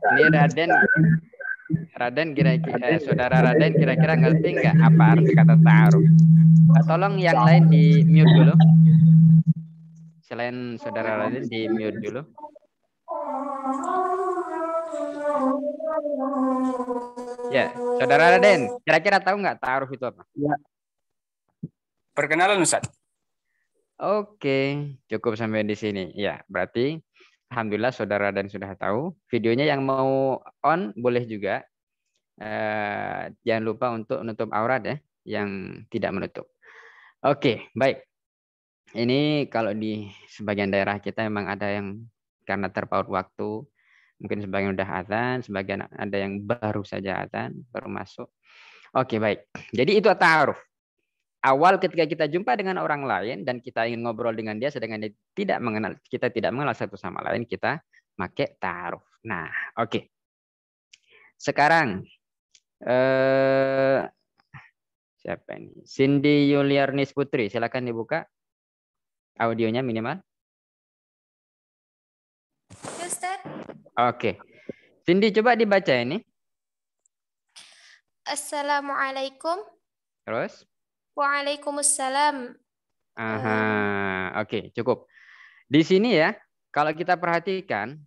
Ini Raden Raden kira-kira eh, saudara Raden kira-kira ngerti nggak apa arti kata taruh? Nah, tolong yang lain di mute dulu. Selain saudara Raden di mute dulu. Ya, saudara Raden, kira-kira tahu nggak taruh itu apa? Ya. Perkenalan Ustaz. Oke, cukup sampai di sini. Ya, berarti Alhamdulillah saudara dan sudah tahu. Videonya yang mau on boleh juga. Eh, jangan lupa untuk menutup aurat ya, yang tidak menutup. Oke, baik. Ini kalau di sebagian daerah kita memang ada yang karena terpaut waktu, mungkin sebagian sudah azan, sebagian ada yang baru saja azan, baru masuk. Oke, baik. Jadi itu ta'aruf awal ketika kita jumpa dengan orang lain dan kita ingin ngobrol dengan dia sedangkan dia tidak mengenal kita tidak mengenal satu sama lain kita pakai taruh. Nah, oke. Okay. Sekarang eh siapa ini? Cindy Yuliarnis Putri, silakan dibuka audionya minimal. Oke. Okay. Cindy coba dibaca ini. Assalamualaikum. Terus? Waalaikumsalam. Aha, hmm. oke, okay, cukup. Di sini ya, kalau kita perhatikan,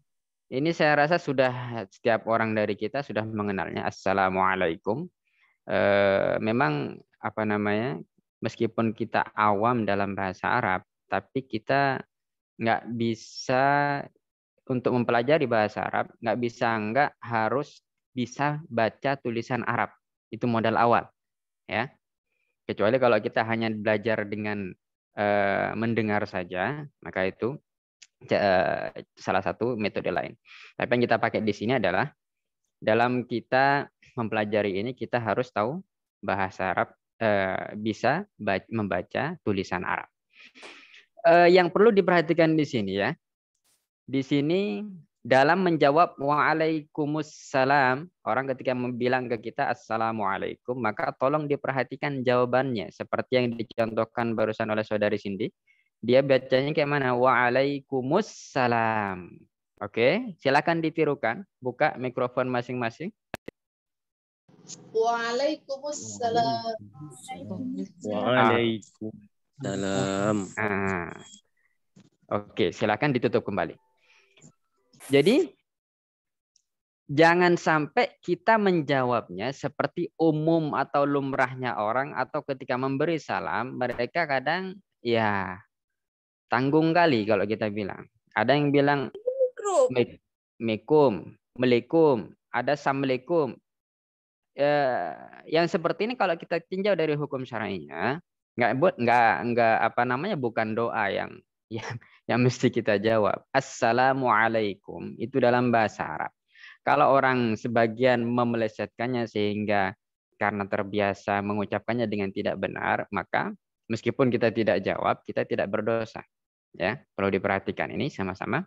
ini saya rasa sudah setiap orang dari kita sudah mengenalnya. Assalamualaikum. E, memang apa namanya, meskipun kita awam dalam bahasa Arab, tapi kita nggak bisa untuk mempelajari bahasa Arab, nggak bisa nggak harus bisa baca tulisan Arab. Itu modal awal, ya. Kecuali kalau kita hanya belajar dengan uh, mendengar saja, maka itu uh, salah satu metode lain. Tapi yang kita pakai di sini adalah dalam kita mempelajari ini kita harus tahu bahasa Arab, uh, bisa membaca tulisan Arab. Yang perlu diperhatikan di sini ya, di sini dalam menjawab waalaikumsalam orang ketika bilang ke kita assalamualaikum maka tolong diperhatikan jawabannya seperti yang dicontohkan barusan oleh saudari Cindy dia bacanya kayak mana waalaikumsalam oke silakan ditirukan buka mikrofon masing-masing waalaikumsalam waalaikumsalam ah. oke silakan ditutup kembali jadi jangan sampai kita menjawabnya seperti umum atau lumrahnya orang atau ketika memberi salam mereka kadang ya tanggung kali kalau kita bilang. Ada yang bilang mekum, melikum, ada assalamualaikum. Eh, yang seperti ini kalau kita tinjau dari hukum syar'inya nggak buat nggak nggak apa namanya bukan doa yang yang yang mesti kita jawab. Assalamualaikum itu dalam bahasa Arab. Kalau orang sebagian memelesetkannya sehingga karena terbiasa mengucapkannya dengan tidak benar, maka meskipun kita tidak jawab, kita tidak berdosa. Ya, perlu diperhatikan ini sama-sama.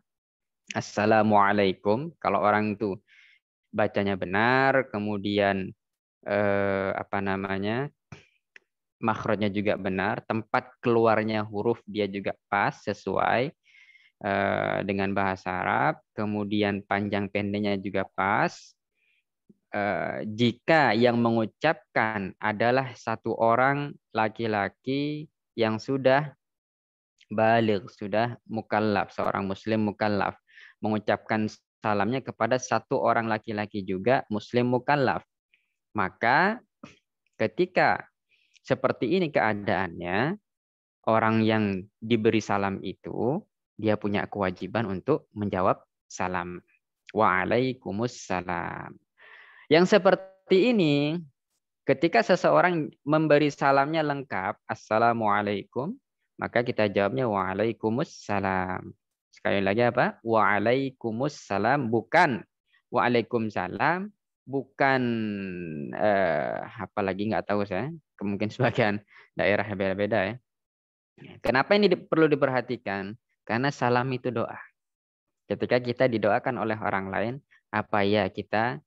Assalamualaikum. Kalau orang itu bacanya benar, kemudian eh, apa namanya makronya juga benar, tempat keluarnya huruf dia juga pas sesuai eh, dengan bahasa Arab, kemudian panjang pendeknya juga pas. Eh, jika yang mengucapkan adalah satu orang laki-laki yang sudah balik, sudah mukallaf, seorang muslim mukallaf, mengucapkan salamnya kepada satu orang laki-laki juga muslim mukallaf. Maka ketika seperti ini keadaannya, orang yang diberi salam itu dia punya kewajiban untuk menjawab salam. Waalaikumsalam. Yang seperti ini, ketika seseorang memberi salamnya lengkap, Assalamualaikum, maka kita jawabnya Waalaikumsalam. Sekali lagi apa? Waalaikumsalam, bukan Waalaikumsalam, bukan eh, lagi nggak tahu saya mungkin sebagian daerah yang beda-beda ya. Kenapa ini di, perlu diperhatikan? Karena salam itu doa. Ketika kita didoakan oleh orang lain, apa ya kita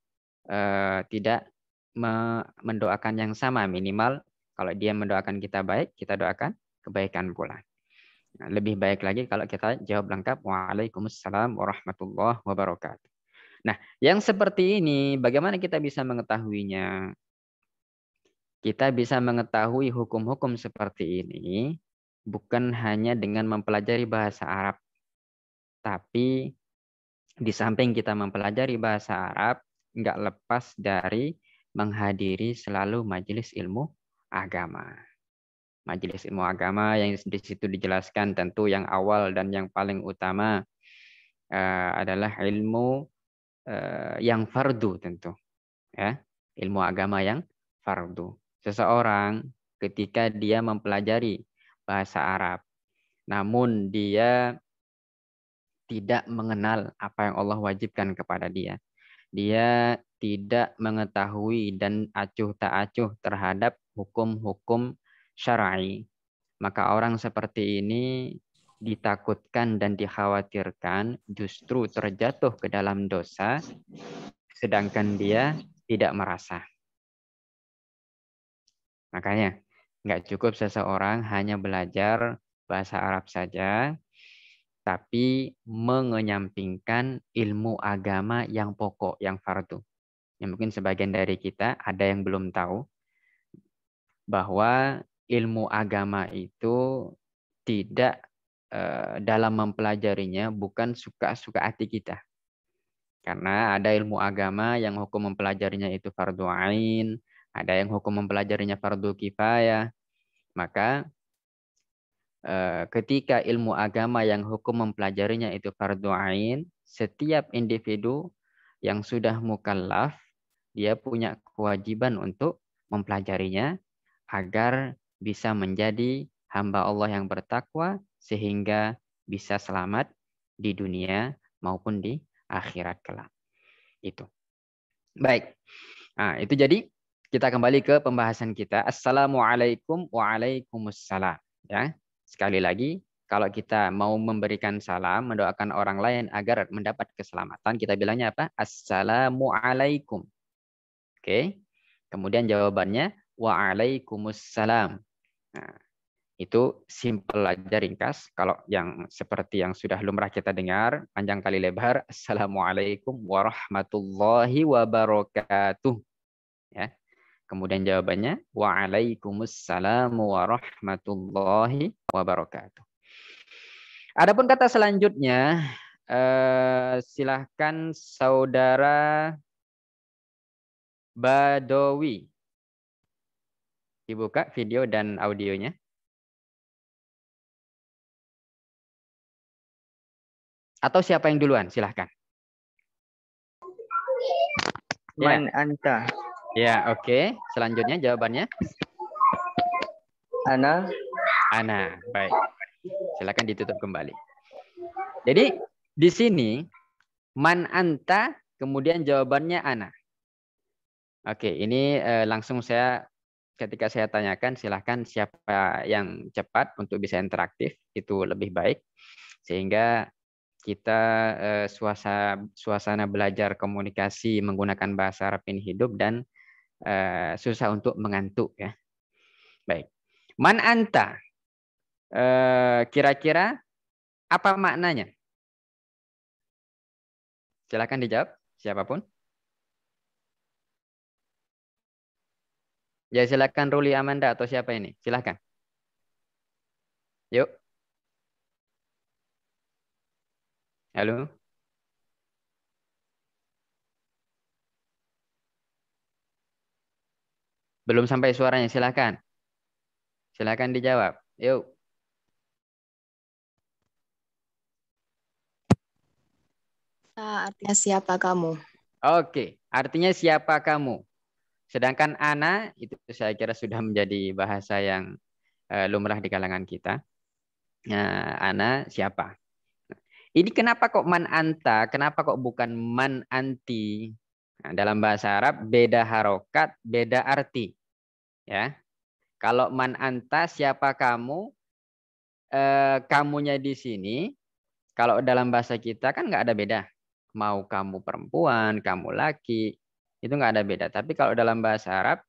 eh, tidak me mendoakan yang sama minimal kalau dia mendoakan kita baik, kita doakan kebaikan pula. Nah, lebih baik lagi kalau kita jawab lengkap Waalaikumsalam warahmatullahi wabarakatuh. Nah, yang seperti ini bagaimana kita bisa mengetahuinya? Kita bisa mengetahui hukum-hukum seperti ini bukan hanya dengan mempelajari bahasa Arab, tapi di samping kita mempelajari bahasa Arab, nggak lepas dari menghadiri selalu majelis ilmu agama. Majelis ilmu agama yang di situ dijelaskan tentu yang awal dan yang paling utama eh, adalah ilmu eh, yang fardu tentu, ya ilmu agama yang fardu seseorang ketika dia mempelajari bahasa Arab, namun dia tidak mengenal apa yang Allah wajibkan kepada dia. Dia tidak mengetahui dan acuh tak acuh terhadap hukum-hukum syar'i. Maka orang seperti ini ditakutkan dan dikhawatirkan justru terjatuh ke dalam dosa sedangkan dia tidak merasa. Makanya nggak cukup seseorang hanya belajar bahasa Arab saja, tapi mengenyampingkan ilmu agama yang pokok, yang fardu. Yang mungkin sebagian dari kita ada yang belum tahu bahwa ilmu agama itu tidak eh, dalam mempelajarinya bukan suka-suka hati kita. Karena ada ilmu agama yang hukum mempelajarinya itu fardu ain, ada yang hukum mempelajarinya fardu kifayah. Maka eh, ketika ilmu agama yang hukum mempelajarinya itu fardu ain, setiap individu yang sudah mukallaf dia punya kewajiban untuk mempelajarinya agar bisa menjadi hamba Allah yang bertakwa sehingga bisa selamat di dunia maupun di akhirat kelak. Itu. Baik. Nah, itu jadi kita kembali ke pembahasan kita. Assalamualaikum waalaikumsalam. Ya, sekali lagi kalau kita mau memberikan salam, mendoakan orang lain agar mendapat keselamatan, kita bilangnya apa? Assalamualaikum. Oke. Kemudian jawabannya waalaikumsalam. Nah, itu simple aja ringkas. Kalau yang seperti yang sudah lumrah kita dengar, panjang kali lebar, Assalamualaikum warahmatullahi wabarakatuh. Ya. Kemudian jawabannya waalaikumsalam warahmatullahi wabarakatuh. Adapun kata selanjutnya eh, silahkan saudara Badowi dibuka video dan audionya. Atau siapa yang duluan? Silahkan. Man anta. Ya, oke. Okay. Selanjutnya jawabannya. Ana. Ana, baik. Silakan ditutup kembali. Jadi di sini man anta kemudian jawabannya ana. Oke, ini eh, langsung saya ketika saya tanyakan silahkan siapa yang cepat untuk bisa interaktif itu lebih baik sehingga kita eh, suasana suasana belajar komunikasi menggunakan bahasa Arab ini hidup dan Eh, susah untuk mengantuk ya. Baik. Man anta? kira eh, kira-kira apa maknanya? Silakan dijawab siapapun. Ya silakan Ruli Amanda atau siapa ini? Silakan. Yuk. Halo. Belum sampai suaranya, silakan. Silakan dijawab. Yuk. Ah, artinya siapa kamu? Oke, artinya siapa kamu? Sedangkan ana itu saya kira sudah menjadi bahasa yang eh, lumrah di kalangan kita. Nah, ana siapa? Ini kenapa kok man anta? Kenapa kok bukan man anti? Nah, dalam bahasa Arab beda harokat, beda arti ya. Kalau man anta siapa kamu? E, kamunya di sini kalau dalam bahasa kita kan nggak ada beda. Mau kamu perempuan, kamu laki, itu nggak ada beda. Tapi kalau dalam bahasa Arab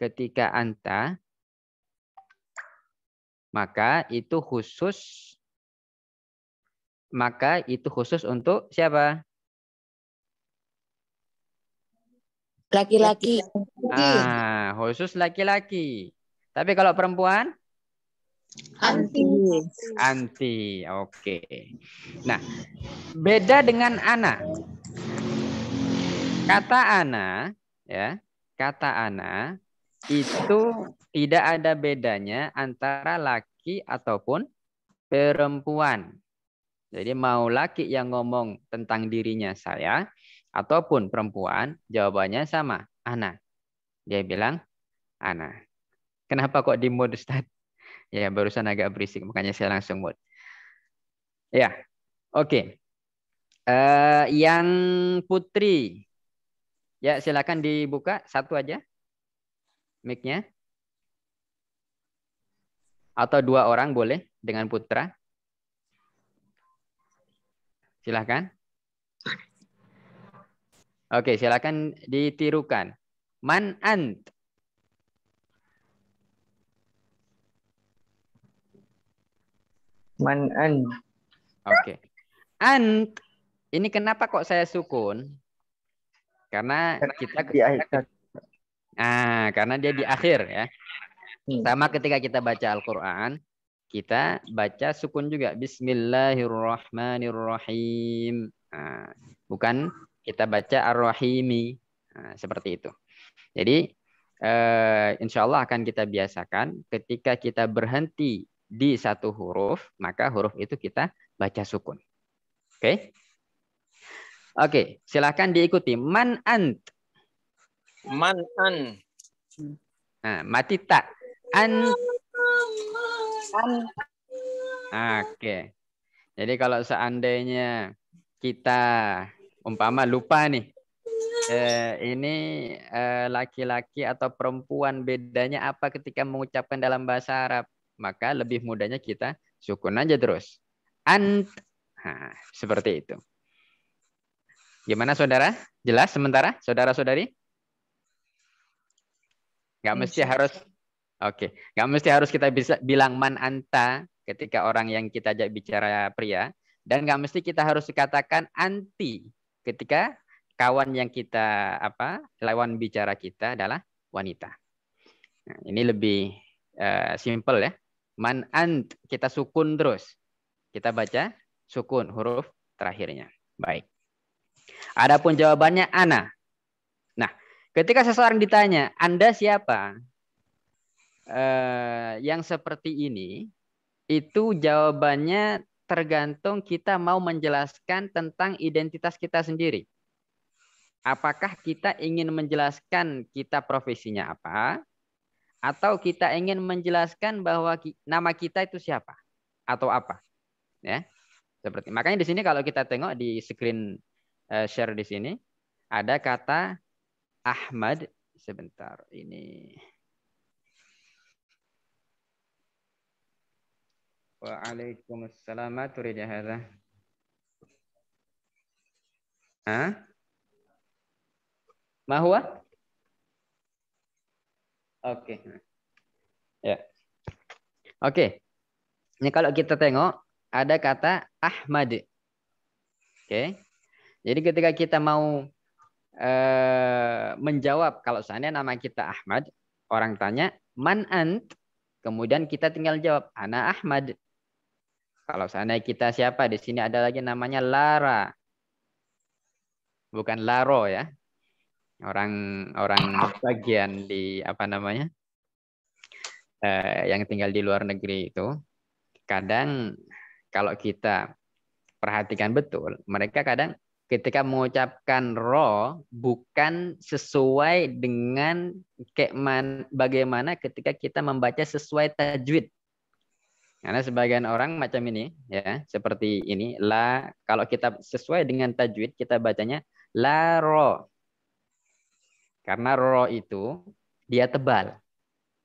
ketika anta maka itu khusus maka itu khusus untuk siapa? Laki-laki. Ah, khusus laki-laki. Tapi kalau perempuan? Anti. Anti, oke. Nah, beda dengan ana. Kata ana, ya, kata ana itu tidak ada bedanya antara laki ataupun perempuan. Jadi mau laki yang ngomong tentang dirinya saya ataupun perempuan, jawabannya sama, ana. Dia bilang ana. Kenapa kok di mood Ustaz? Ya, barusan agak berisik, makanya saya langsung mood. Ya, oke. Okay. Uh, eh, yang putri, ya silakan dibuka satu aja, mic-nya. Atau dua orang boleh dengan putra. Silahkan. Oke, silakan ditirukan. Man ant. Man ant. Oke. Ant ini kenapa kok saya sukun? Karena kita di akhir. Ah, karena dia di akhir ya. Hmm. Sama ketika kita baca Al-Qur'an, kita baca sukun juga Bismillahirrahmanirrahim. Nah, bukan kita baca Ar-Rahimi. Nah, seperti itu. Jadi eh, insya Allah akan kita biasakan ketika kita berhenti di satu huruf, maka huruf itu kita baca sukun. Oke? Okay? Oke, okay, silahkan diikuti. Man ant. Man an. Nah, mati tak. An. An. Oke. Okay. Jadi kalau seandainya kita umpama lupa nih eh, ini eh, laki-laki eh, atau perempuan bedanya apa ketika mengucapkan dalam bahasa Arab maka lebih mudahnya kita sukun aja terus ant nah, seperti itu gimana saudara jelas sementara saudara-saudari nggak iya, mesti harus oke okay. nggak mesti harus kita bisa bilang man anta ketika orang yang kita ajak bicara pria dan nggak mesti kita harus dikatakan anti ketika kawan yang kita apa lawan bicara kita adalah wanita. Nah, ini lebih uh, simple ya. Man ant kita sukun terus. Kita baca sukun huruf terakhirnya. Baik. Adapun jawabannya ana. Nah, ketika seseorang ditanya, "Anda siapa?" Uh, yang seperti ini itu jawabannya tergantung kita mau menjelaskan tentang identitas kita sendiri. Apakah kita ingin menjelaskan kita profesinya apa? Atau kita ingin menjelaskan bahwa nama kita itu siapa? Atau apa? Ya, seperti makanya di sini kalau kita tengok di screen eh, share di sini ada kata Ahmad sebentar ini Waalaikumsalam. Turija hadza. Ha? mahua Oke. Okay. Ya. Yeah. Oke. Okay. Ini kalau kita tengok ada kata Ahmad. Oke. Okay. Jadi ketika kita mau eh, menjawab kalau seandainya nama kita Ahmad, orang tanya man ant, kemudian kita tinggal jawab ana Ahmad. Kalau seandainya kita siapa di sini ada lagi namanya Lara. Bukan Laro ya. Orang orang bagian di apa namanya? Eh, yang tinggal di luar negeri itu kadang kalau kita perhatikan betul, mereka kadang ketika mengucapkan ro bukan sesuai dengan man, bagaimana ketika kita membaca sesuai tajwid. Karena sebagian orang macam ini, ya, seperti ini, la kalau kita sesuai dengan tajwid kita bacanya la ro. Karena ro itu dia tebal,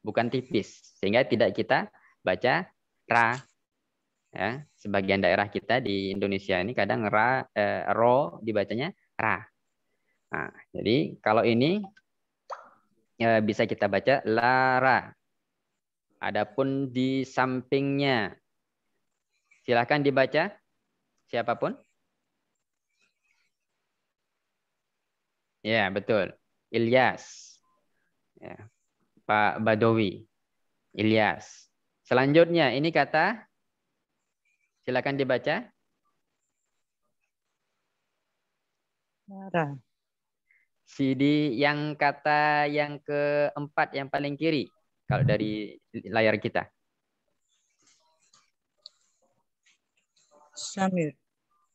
bukan tipis, sehingga tidak kita baca ra. Ya, sebagian daerah kita di Indonesia ini kadang ra eh, ro dibacanya ra. Nah, jadi kalau ini ya, bisa kita baca lara Adapun di sampingnya. Silahkan dibaca siapapun. Ya, betul. Ilyas. Ya. Pak Badowi. Ilyas. Selanjutnya ini kata silakan dibaca. Nara. CD yang kata yang keempat yang paling kiri kalau hmm. dari layar kita. Samir.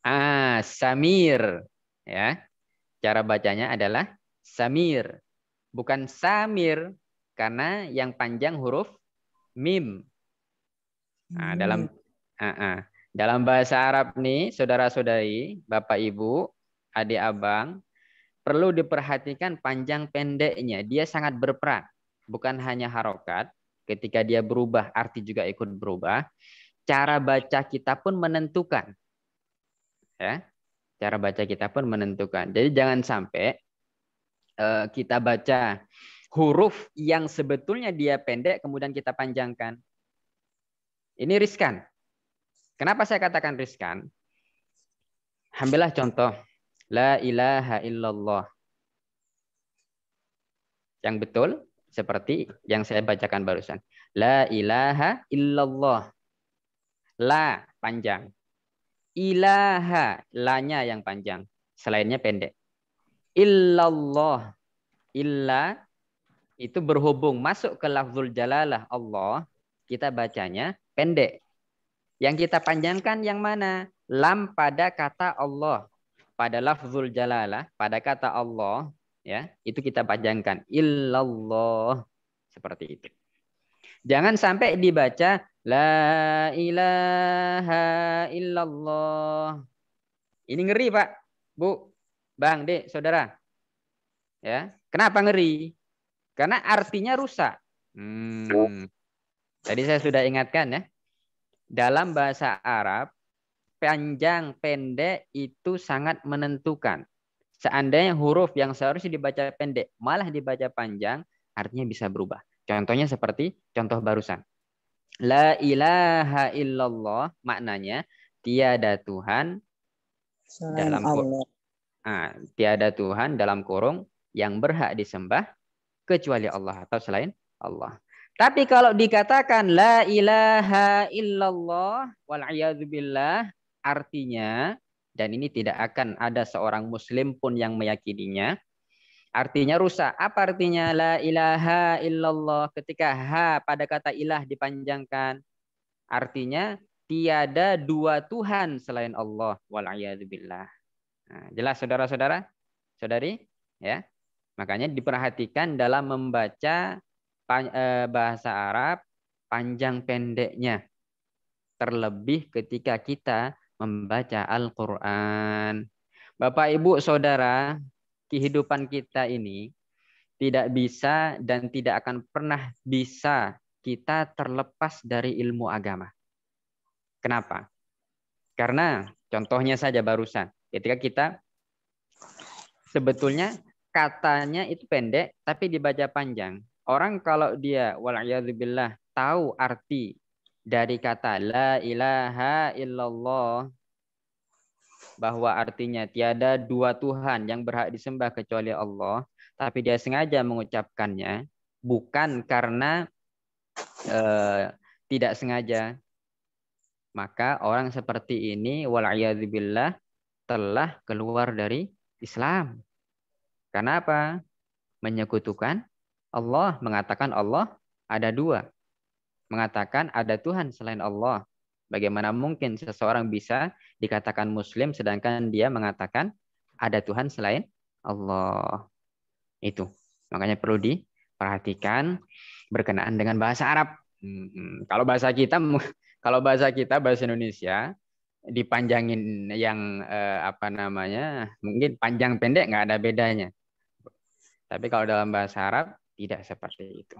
Ah, Samir. Ya. Cara bacanya adalah Samir. Bukan Samir karena yang panjang huruf mim. Nah, dalam uh -uh. dalam bahasa Arab nih, saudara-saudari, Bapak Ibu, adik abang, perlu diperhatikan panjang pendeknya. Dia sangat berperan bukan hanya harokat, ketika dia berubah, arti juga ikut berubah. Cara baca kita pun menentukan. Ya, cara baca kita pun menentukan. Jadi jangan sampai eh, kita baca huruf yang sebetulnya dia pendek kemudian kita panjangkan. Ini riskan. Kenapa saya katakan riskan? Ambillah contoh. La ilaha illallah. Yang betul seperti yang saya bacakan barusan. La ilaha illallah. La panjang. Ilaha lanya yang panjang, selainnya pendek. Illallah. Illa itu berhubung masuk ke lafzul jalalah Allah, kita bacanya pendek. Yang kita panjangkan yang mana? Lam pada kata Allah. Pada lafzul jalalah, pada kata Allah, ya itu kita panjangkan illallah seperti itu jangan sampai dibaca la ilaha illallah ini ngeri pak bu bang dek saudara ya kenapa ngeri karena artinya rusak hmm. tadi saya sudah ingatkan ya dalam bahasa Arab panjang pendek itu sangat menentukan Seandainya huruf yang seharusnya dibaca pendek malah dibaca panjang, artinya bisa berubah. Contohnya seperti contoh barusan. La ilaha illallah maknanya tiada Tuhan Salam dalam kurung Ah, tiada Tuhan dalam kurung yang berhak disembah kecuali Allah atau selain Allah. Tapi kalau dikatakan la ilaha illallah wal billah artinya dan ini tidak akan ada seorang muslim pun yang meyakininya. Artinya rusak. Apa artinya la ilaha illallah ketika ha pada kata ilah dipanjangkan? Artinya tiada dua Tuhan selain Allah wal Nah, jelas saudara-saudara? Saudari, ya. Makanya diperhatikan dalam membaca e, bahasa Arab panjang pendeknya. Terlebih ketika kita membaca Al-Quran. Bapak, Ibu, Saudara, kehidupan kita ini tidak bisa dan tidak akan pernah bisa kita terlepas dari ilmu agama. Kenapa? Karena contohnya saja barusan, ketika kita sebetulnya katanya itu pendek tapi dibaca panjang. Orang kalau dia walayadzubillah tahu arti dari kata la ilaha illallah bahwa artinya tiada dua Tuhan yang berhak disembah kecuali Allah, tapi dia sengaja mengucapkannya bukan karena e, tidak sengaja. Maka orang seperti ini walayadzubillah telah keluar dari Islam. Karena apa? Menyekutukan Allah, mengatakan Allah ada dua mengatakan ada Tuhan selain Allah. Bagaimana mungkin seseorang bisa dikatakan muslim sedangkan dia mengatakan ada Tuhan selain Allah. Itu. Makanya perlu diperhatikan berkenaan dengan bahasa Arab. Hmm, kalau bahasa kita kalau bahasa kita bahasa Indonesia dipanjangin yang eh, apa namanya mungkin panjang pendek nggak ada bedanya tapi kalau dalam bahasa Arab tidak seperti itu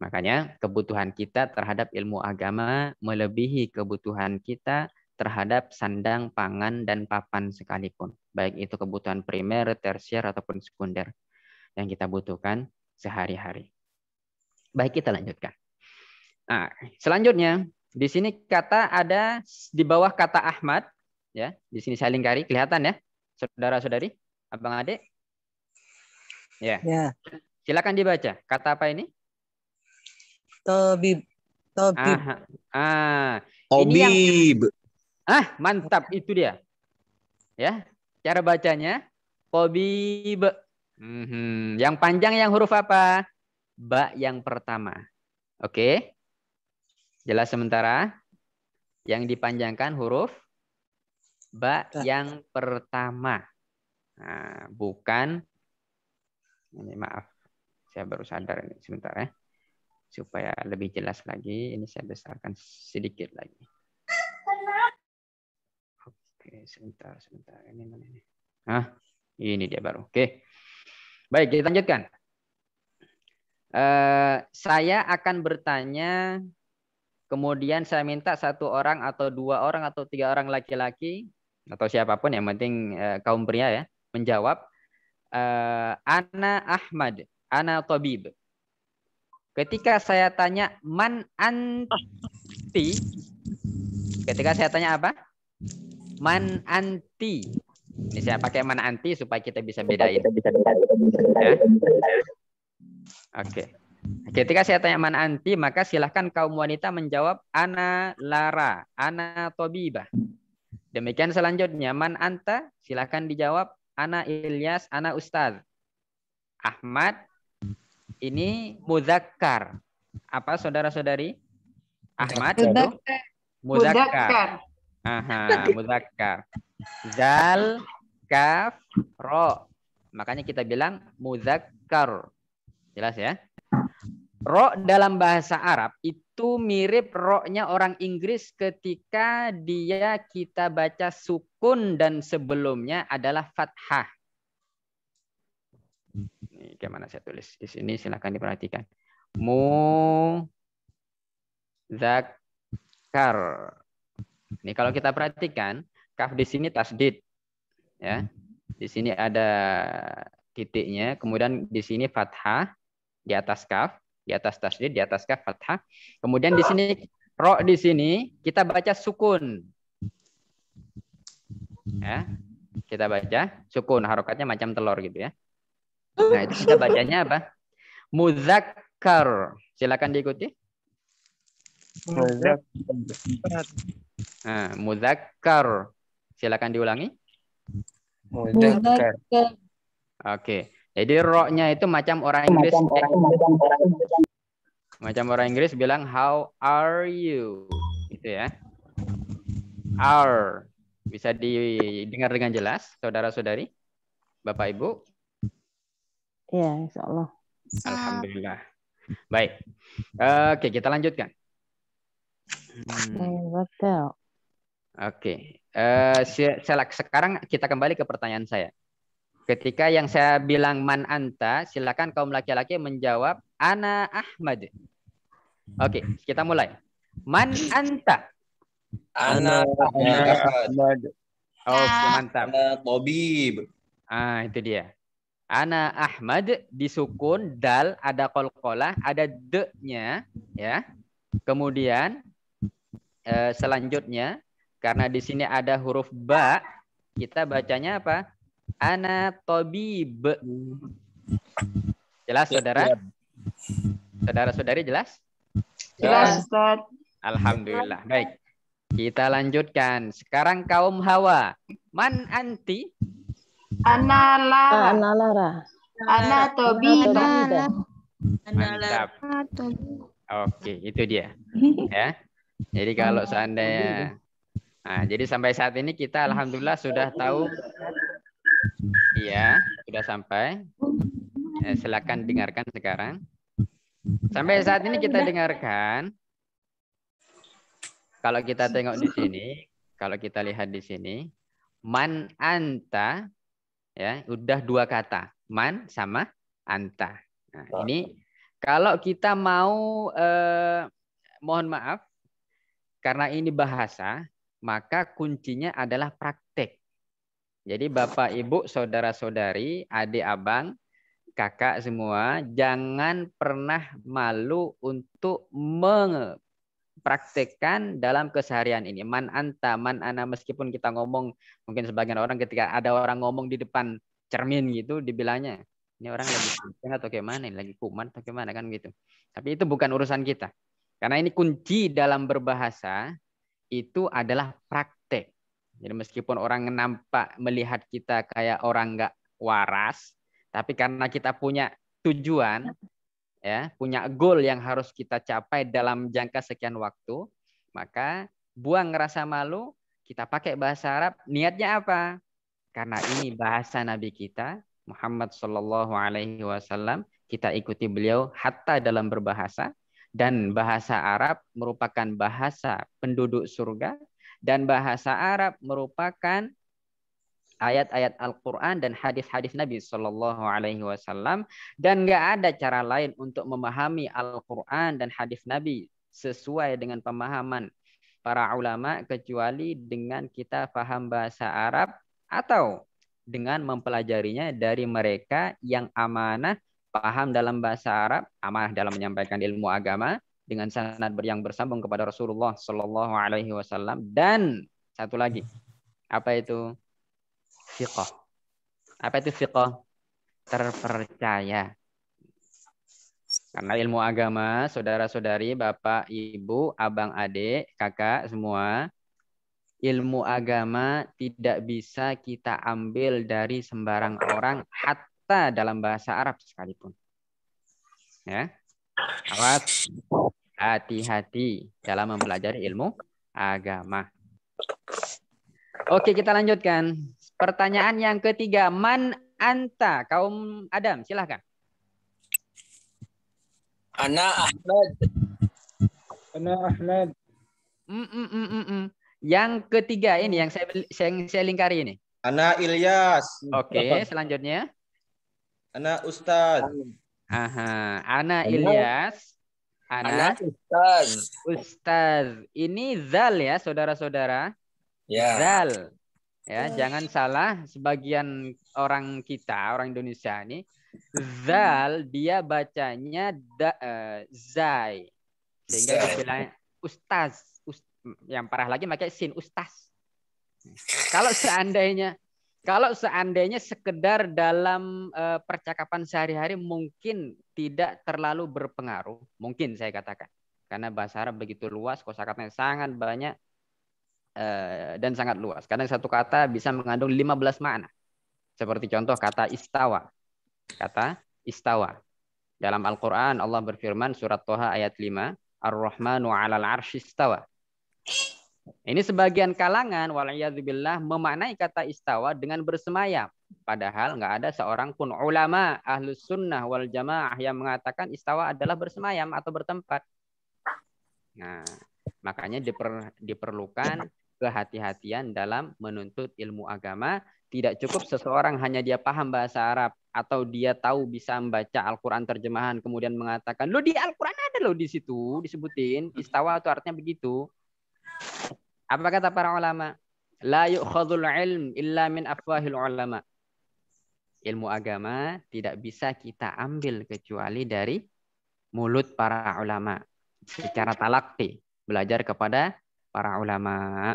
Makanya kebutuhan kita terhadap ilmu agama melebihi kebutuhan kita terhadap sandang, pangan, dan papan sekalipun. Baik itu kebutuhan primer, tersier, ataupun sekunder yang kita butuhkan sehari-hari. Baik, kita lanjutkan. Nah, selanjutnya, di sini kata ada di bawah kata Ahmad. ya Di sini saya lingkari, kelihatan ya, saudara-saudari, abang adik. Ya. ya. Silakan dibaca. Kata apa ini? Tobib. Tobib. Ah, ah. Tobib. Yang... Ah, mantap itu dia. Ya, cara bacanya Tobib. Hmm, yang panjang yang huruf apa? Ba yang pertama. Oke. Jelas sementara. Yang dipanjangkan huruf ba yang pertama. Nah, bukan ini maaf. Saya baru sadar ini sebentar ya supaya lebih jelas lagi ini saya besarkan sedikit lagi oke sebentar sebentar ini mana ini ah ini dia baru oke baik kita lanjutkan uh, saya akan bertanya kemudian saya minta satu orang atau dua orang atau tiga orang laki-laki atau siapapun yang penting uh, kaum pria ya menjawab uh, ana Ahmad ana tabib Ketika saya tanya man anti, ketika saya tanya apa? Man anti. Ini saya pakai man anti supaya kita bisa bedain. Ya. Oke. Ketika saya tanya man anti, maka silahkan kaum wanita menjawab ana lara, ana tobiba. Demikian selanjutnya man anta, silahkan dijawab ana Ilyas, ana Ustaz. Ahmad, ini muzakkar. Apa saudara-saudari? Ahmad muzakkar. itu muzakkar. Aha, muzakkar. Zal kaf ro. Makanya kita bilang muzakkar. Jelas ya? Ro dalam bahasa Arab itu mirip ro nya orang Inggris ketika dia kita baca sukun dan sebelumnya adalah fathah bagaimana saya tulis di sini silahkan diperhatikan mu zakar ini kalau kita perhatikan kaf di sini tasdid ya di sini ada titiknya kemudian di sini fathah di atas kaf di atas tasdid di atas kaf fathah kemudian di sini ro di sini kita baca sukun ya kita baca sukun harokatnya macam telur gitu ya Nah, itu kita bacanya apa? Muzakkar. Silakan diikuti. Muzakkar. Nah, muzakkar. Silakan diulangi. Muzakkar. Oke. Jadi roknya itu macam orang Inggris. Macam orang, macam orang, macam orang Inggris bilang how are you? Gitu ya. Are bisa didengar dengan jelas, saudara-saudari, bapak ibu. Ya, insya Allah. Alhamdulillah. Baik. Eh, oke, kita lanjutkan. Hmm. Oke. Oke. Eh, uh, sekarang kita kembali ke pertanyaan saya. Ketika yang saya bilang man anta, silakan kaum laki-laki menjawab ana Ahmad. Oke, kita mulai. Man anta? Ana Ahmad. Oh, mantap. Ana Tobib. Ah, itu dia. Ana Ahmad disukun dal ada kolkolah ada de-nya ya. Kemudian eh, selanjutnya karena di sini ada huruf ba kita bacanya apa? Ana tabib. Jelas ya, saudara? Ya. Saudara-saudari jelas? Jelas ya. Ustaz. Alhamdulillah. Baik. Kita lanjutkan. Sekarang kaum Hawa. Man anti? Ah, Ana Lara. Ana Lara. Ana Tobida. Ana Lara. Oke, itu dia. ya. Jadi kalau seandainya Nah, jadi sampai saat ini kita alhamdulillah sudah tahu Iya, sudah sampai. Eh, silakan dengarkan sekarang. Sampai saat ini kita dengarkan. Kalau kita tengok di sini, kalau kita lihat di sini, man anta ya udah dua kata man sama anta nah, ini kalau kita mau eh, mohon maaf karena ini bahasa maka kuncinya adalah praktek jadi bapak ibu saudara saudari adik abang kakak semua jangan pernah malu untuk praktekkan dalam keseharian ini. Man anta, man ana, meskipun kita ngomong, mungkin sebagian orang ketika ada orang ngomong di depan cermin gitu, dibilangnya, ini orang lagi pusing atau gimana, ini lagi kuman atau gimana, kan gitu. Tapi itu bukan urusan kita. Karena ini kunci dalam berbahasa itu adalah praktek. Jadi meskipun orang nampak melihat kita kayak orang nggak waras, tapi karena kita punya tujuan, ya punya goal yang harus kita capai dalam jangka sekian waktu, maka buang rasa malu, kita pakai bahasa Arab, niatnya apa? Karena ini bahasa Nabi kita Muhammad Shallallahu Alaihi Wasallam, kita ikuti beliau hatta dalam berbahasa dan bahasa Arab merupakan bahasa penduduk surga dan bahasa Arab merupakan ayat-ayat Al-Quran dan hadis-hadis Nabi Shallallahu Alaihi Wasallam dan nggak ada cara lain untuk memahami Al-Quran dan hadis Nabi sesuai dengan pemahaman para ulama kecuali dengan kita paham bahasa Arab atau dengan mempelajarinya dari mereka yang amanah paham dalam bahasa Arab amanah dalam menyampaikan ilmu agama dengan sanad yang bersambung kepada Rasulullah Shallallahu Alaihi Wasallam dan satu lagi apa itu siko. Apa itu siko? Terpercaya. Karena ilmu agama, saudara-saudari, bapak, ibu, abang, adik, kakak, semua, ilmu agama tidak bisa kita ambil dari sembarang orang, hatta dalam bahasa Arab sekalipun. Ya, awas, hati-hati dalam mempelajari ilmu agama. Oke, kita lanjutkan. Pertanyaan yang ketiga, man anta? Kaum Adam, silahkan. Ana Ahmad. Ana Ahmad. Mm, mm -mm -mm -mm. Yang ketiga ini yang saya yang saya lingkari ini. Ana Ilyas. Oke, okay, selanjutnya. Ana Ustaz. Aha, Ana Ilyas. Ana, Ana Ustaz. Ustaz. Ini zal ya, saudara-saudara. Ya. Zal. Ya, jangan salah sebagian orang kita, orang Indonesia ini zal hmm. dia bacanya da, uh, zai. Sehingga istilahnya ustaz, ust, yang parah lagi pakai sin ustaz. Kalau seandainya kalau seandainya sekedar dalam uh, percakapan sehari-hari mungkin tidak terlalu berpengaruh, mungkin saya katakan. Karena bahasa Arab begitu luas, kosakatanya sangat banyak, Eh, dan sangat luas. Karena satu kata bisa mengandung 15 makna. Seperti contoh kata istawa. Kata istawa. Dalam Al-Quran Allah berfirman surat Toha ayat 5. Ar-Rahmanu alal istawa. Ini sebagian kalangan walayadzubillah memaknai kata istawa dengan bersemayam. Padahal nggak ada seorang pun ulama ahlus sunnah wal jamaah yang mengatakan istawa adalah bersemayam atau bertempat. Nah, makanya diper, diperlukan kehati-hatian dalam menuntut ilmu agama. Tidak cukup seseorang hanya dia paham bahasa Arab atau dia tahu bisa membaca Al-Quran terjemahan kemudian mengatakan, lo di Al-Quran ada lo di situ disebutin hmm. istawa itu artinya begitu. Apa kata para ulama? La yu'khadul ilm illa min afwahil ulama. Ilmu agama tidak bisa kita ambil kecuali dari mulut para ulama secara talakti belajar kepada para ulama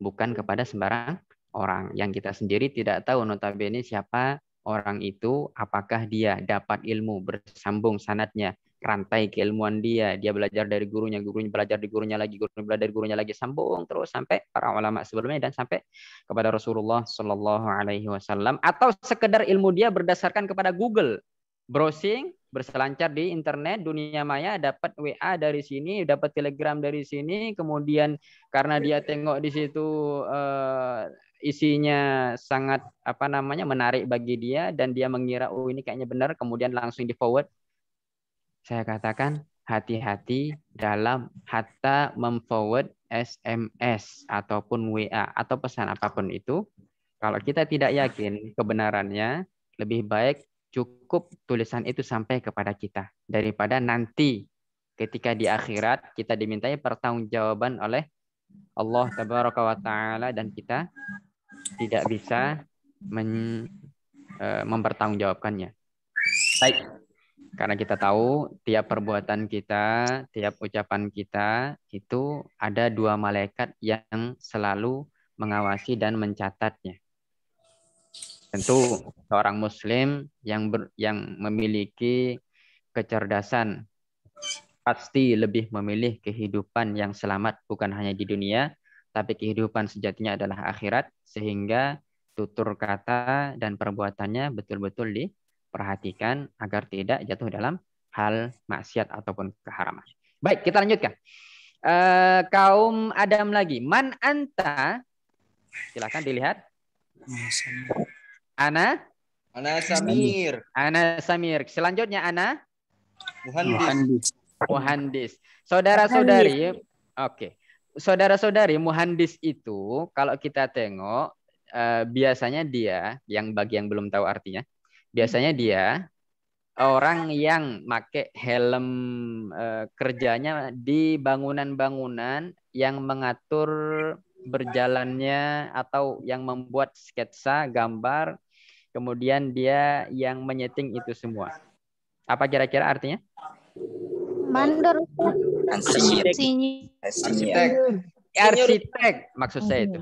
bukan kepada sembarang orang yang kita sendiri tidak tahu notabene siapa orang itu, apakah dia dapat ilmu bersambung sanatnya, rantai keilmuan dia, dia belajar dari gurunya, gurunya belajar dari gurunya lagi, gurunya belajar dari gurunya lagi, sambung terus sampai para ulama sebelumnya dan sampai kepada Rasulullah Shallallahu Alaihi Wasallam atau sekedar ilmu dia berdasarkan kepada Google browsing berselancar di internet dunia maya dapat WA dari sini dapat telegram dari sini kemudian karena dia tengok di situ uh, isinya sangat apa namanya menarik bagi dia dan dia mengira oh ini kayaknya benar kemudian langsung di forward saya katakan hati-hati dalam hatta memforward SMS ataupun WA atau pesan apapun itu kalau kita tidak yakin kebenarannya lebih baik cukup tulisan itu sampai kepada kita daripada nanti ketika di akhirat kita dimintai pertanggungjawaban oleh Allah tabaraka wa taala dan kita tidak bisa men, e, mempertanggungjawabkannya. Baik. Karena kita tahu tiap perbuatan kita, tiap ucapan kita itu ada dua malaikat yang selalu mengawasi dan mencatatnya. Tentu seorang muslim yang ber, yang memiliki kecerdasan pasti lebih memilih kehidupan yang selamat bukan hanya di dunia tapi kehidupan sejatinya adalah akhirat sehingga tutur kata dan perbuatannya betul-betul diperhatikan agar tidak jatuh dalam hal maksiat ataupun keharaman. Baik, kita lanjutkan. E, kaum Adam lagi. Man anta, silakan dilihat. Ana? Ana Samir. Ana Samir. Selanjutnya Ana? Muhandis. Muhandis. Saudara-saudari, oke. Okay. Saudara-saudari, muhandis itu kalau kita tengok eh, biasanya dia yang bagi yang belum tahu artinya, biasanya dia orang yang make helm eh, kerjanya di bangunan-bangunan yang mengatur berjalannya atau yang membuat sketsa gambar kemudian dia yang menyeting itu semua. Apa kira-kira artinya? Mandor. Arsitek. Arsitek. maksud saya itu.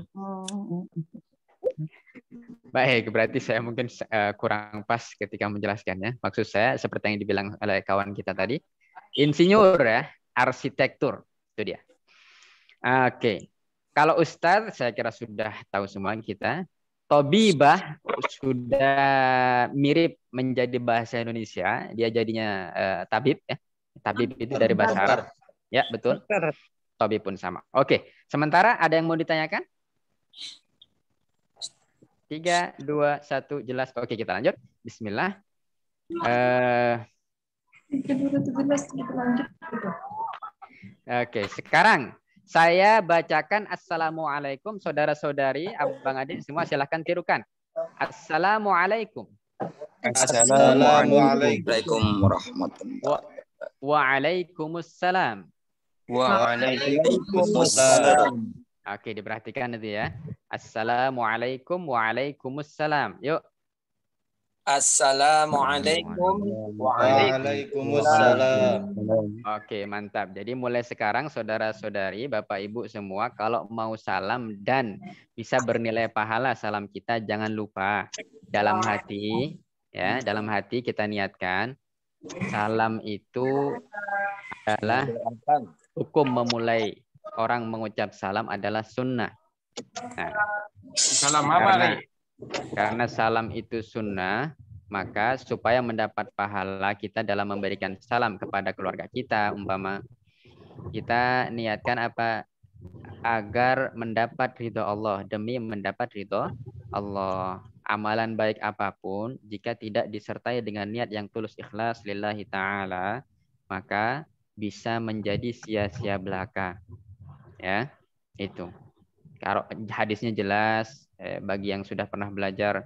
Baik, berarti saya mungkin eh, kurang pas ketika menjelaskannya. Maksud saya seperti yang dibilang oleh kawan kita tadi, insinyur ya, arsitektur itu dia. Oke, kalau Ustadz saya kira sudah tahu semua kita. Tobibah sudah mirip menjadi bahasa Indonesia. Dia jadinya uh, tabib ya. Tabib itu dari bahasa Arab. Ya, betul. Tobi pun sama. Oke, sementara ada yang mau ditanyakan? Tiga, dua, satu, jelas. Oke, kita lanjut. Bismillah. Uh, Oke, sekarang saya bacakan Assalamualaikum saudara-saudari, abang adik semua silahkan tirukan. Assalamualaikum. Assalamualaikum warahmatullahi Waalaikumsalam. Waalaikumsalam. Oke, diperhatikan nanti ya. Assalamualaikum waalaikumsalam. Yuk, Assalamualaikum Waalaikumsalam Oke mantap Jadi mulai sekarang saudara-saudari Bapak Ibu semua Kalau mau salam dan bisa bernilai pahala Salam kita jangan lupa Dalam hati ya Dalam hati kita niatkan Salam itu adalah Hukum memulai Orang mengucap salam adalah sunnah nah, Salam apa nih? Karena salam itu sunnah, maka supaya mendapat pahala kita dalam memberikan salam kepada keluarga kita, umpama kita niatkan apa agar mendapat ridho Allah demi mendapat ridho Allah. Amalan baik apapun jika tidak disertai dengan niat yang tulus ikhlas lillahi taala maka bisa menjadi sia-sia belaka. Ya, itu. Kalau hadisnya jelas, eh, bagi yang sudah pernah belajar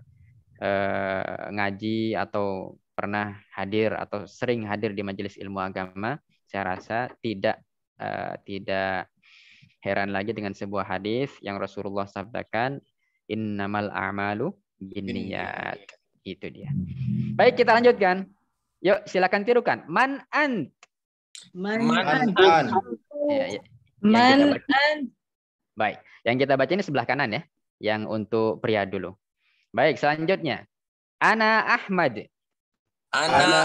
eh, ngaji atau pernah hadir atau sering hadir di majelis ilmu agama, saya rasa tidak eh, tidak heran lagi dengan sebuah hadis yang Rasulullah sabdakan innamal a'malu binniyat. Itu dia. Baik, kita lanjutkan. Yuk, silakan tirukan. Man ant. Man, Man ant. ant. Ya, ya. Man ant. Baik, yang kita baca ini sebelah kanan ya yang untuk pria dulu. Baik, selanjutnya. Ana Ahmad. Ana, Ana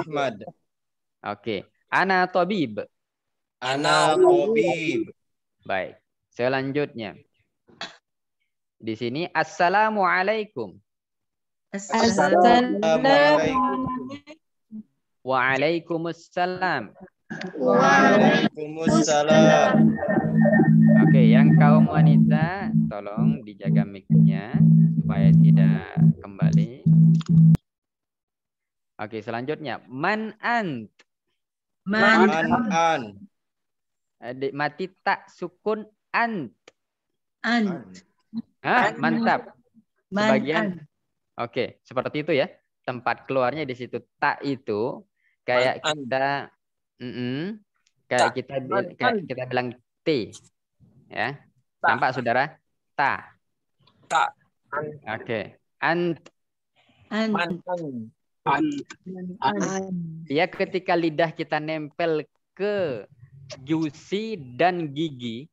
Ahmad. Oke. Okay. Ana Tobib. Ana Tobib. Baik. Selanjutnya. Di sini Assalamualaikum. Assalamualaikum. Waalaikumsalam. Waalaikumsalam. Waalaikumsalam. Oke, yang kaum wanita tolong dijaga mic-nya supaya tidak kembali. Oke, selanjutnya man ant. Man, man adik eh, Mati tak sukun ant. Ant. Ah, mantap. Sebagian. Oke, Oke, seperti itu ya. Tempat keluarnya di situ tak itu kayak man, kita mm -mm, kayak kita kayak kita bilang T ya. tampak saudara? Ta. Ta. Oke. Okay. Ant. Ant. Ant. Ant. Ant. Ya ketika lidah kita nempel ke gusi dan gigi,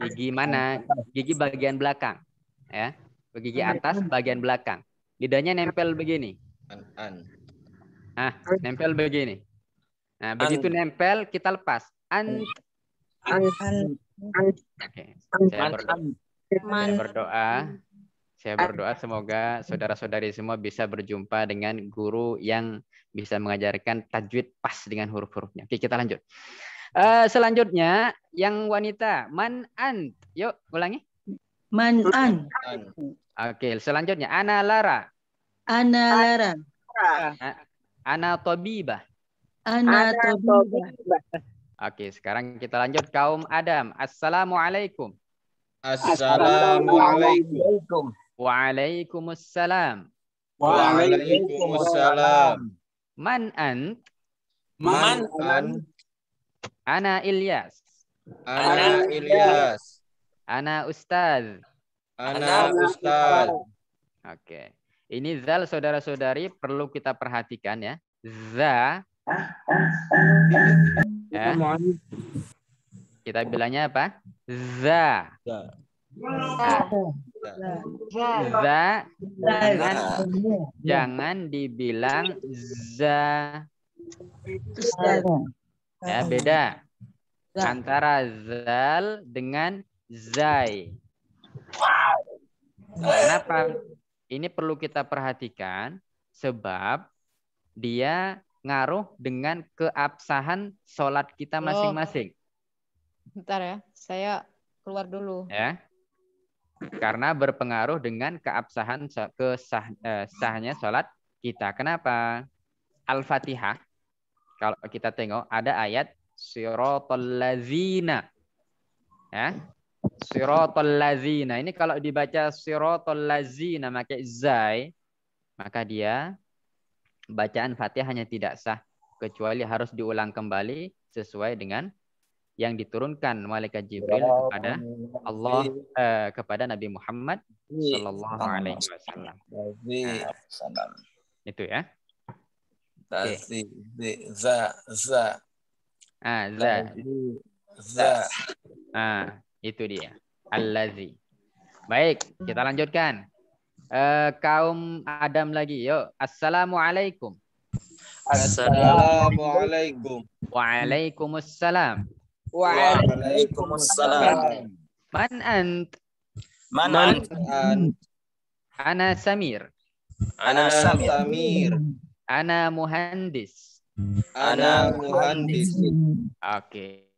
gigi mana? Gigi bagian belakang, ya. Gigi atas bagian belakang. Lidahnya nempel begini. An. Nah, nempel begini. Nah, begitu nempel kita lepas. Ant. Ant. Okay. Saya, berdoa, saya berdoa, semoga saudara-saudari semua bisa berjumpa dengan guru yang bisa mengajarkan tajwid pas dengan huruf-hurufnya. Oke, kita lanjut. Uh, selanjutnya yang wanita man ant. Yuk, ulangi. Man an. Oke, selanjutnya Ana Lara. Ana Lara. Ah, Ana Tobiba. Ana Tobiba. Oke, sekarang kita lanjut kaum Adam. Assalamualaikum. Assalamualaikum. Waalaikumsalam. Waalaikumsalam. Man ant? Man ant? Ana Ilyas. Ana Ilyas. Ana Ustaz. Ana Ustaz. Oke. Ini zal saudara-saudari perlu kita perhatikan ya. Za Ya. Kita bilangnya apa? Za. Za. Za. Jangan, jangan dibilang za. Ya, beda. Antara zal dengan zai. Kenapa? Ini perlu kita perhatikan sebab dia ngaruh dengan keabsahan sholat kita oh. masing-masing. Oh. Bentar ya, saya keluar dulu. Ya, karena berpengaruh dengan keabsahan kesah, eh, sahnya sholat kita. Kenapa? Al-Fatihah. Kalau kita tengok ada ayat sirotol lazina. Ya. Sirotol lazina. Ini kalau dibaca sirotol lazina pakai zai, maka dia bacaan fatihah hanya tidak sah kecuali harus diulang kembali sesuai dengan yang diturunkan malaikat Jibril kepada Allah eh, kepada Nabi Muhammad sallallahu Alaihi Wasallam. Nah. itu ya. Okay. Za za. Ah, za. Za. Ah, itu dia. Allazi. Baik, kita lanjutkan uh, kaum Adam lagi. Yuk, assalamualaikum. Assalamualaikum. Waalaikumsalam. Waalaikumsalam. Man ant? Man ant? Ana Samir. Ana Samir. Ana muhandis. Ana muhandis. Oke. Okay.